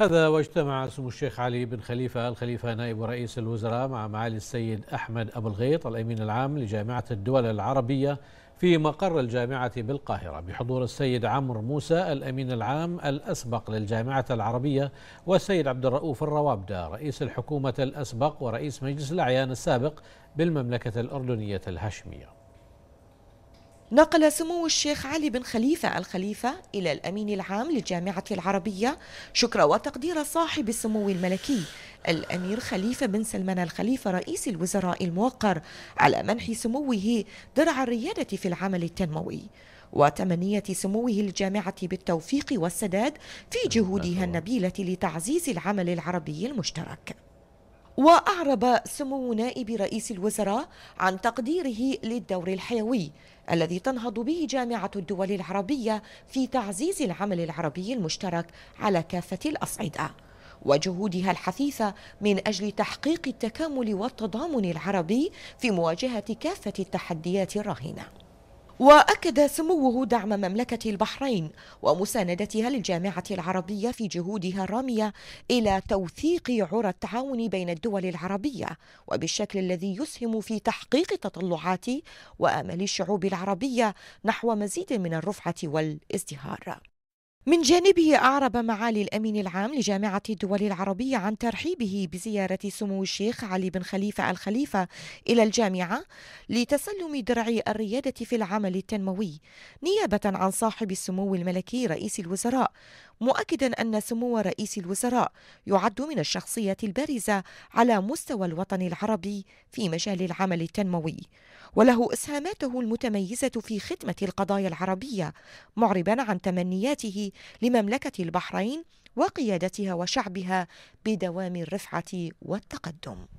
هذا واجتمع سمو الشيخ علي بن خليفة الخليفة نائب رئيس الوزراء مع معالي السيد أحمد أبو الغيط الأمين العام لجامعة الدول العربية في مقر الجامعة بالقاهرة بحضور السيد عمرو موسى الأمين العام الأسبق للجامعة العربية والسيد عبد الرؤوف الروابدة رئيس الحكومة الأسبق ورئيس مجلس الأعيان السابق بالمملكة الأردنية الهاشمية نقل سمو الشيخ علي بن خليفة الخليفة إلى الأمين العام للجامعة العربية شكر وتقدير صاحب السمو الملكي الأمير خليفة بن سلمان الخليفة رئيس الوزراء الموقر على منح سموه درع الريادة في العمل التنموي وتمنية سموه الجامعة بالتوفيق والسداد في جهودها النبيلة لتعزيز العمل العربي المشترك وأعرب سمو نائب رئيس الوزراء عن تقديره للدور الحيوي الذي تنهض به جامعة الدول العربية في تعزيز العمل العربي المشترك على كافة الأصعدة وجهودها الحثيثة من أجل تحقيق التكامل والتضامن العربي في مواجهة كافة التحديات الراهنة وأكد سموه دعم مملكة البحرين ومساندتها للجامعة العربية في جهودها الرامية إلى توثيق عرى التعاون بين الدول العربية وبالشكل الذي يسهم في تحقيق تطلعات وآمال الشعوب العربية نحو مزيد من الرفعة والازدهار من جانبه أعرب معالي الأمين العام لجامعة الدول العربية عن ترحيبه بزيارة سمو الشيخ علي بن خليفة الخليفة إلى الجامعة لتسلم درع الريادة في العمل التنموي نيابة عن صاحب السمو الملكي رئيس الوزراء مؤكدا أن سمو رئيس الوزراء يعد من الشخصيات البارزة على مستوى الوطن العربي في مجال العمل التنموي وله إسهاماته المتميزة في خدمة القضايا العربية معربا عن تمنياته لمملكة البحرين وقيادتها وشعبها بدوام الرفعة والتقدم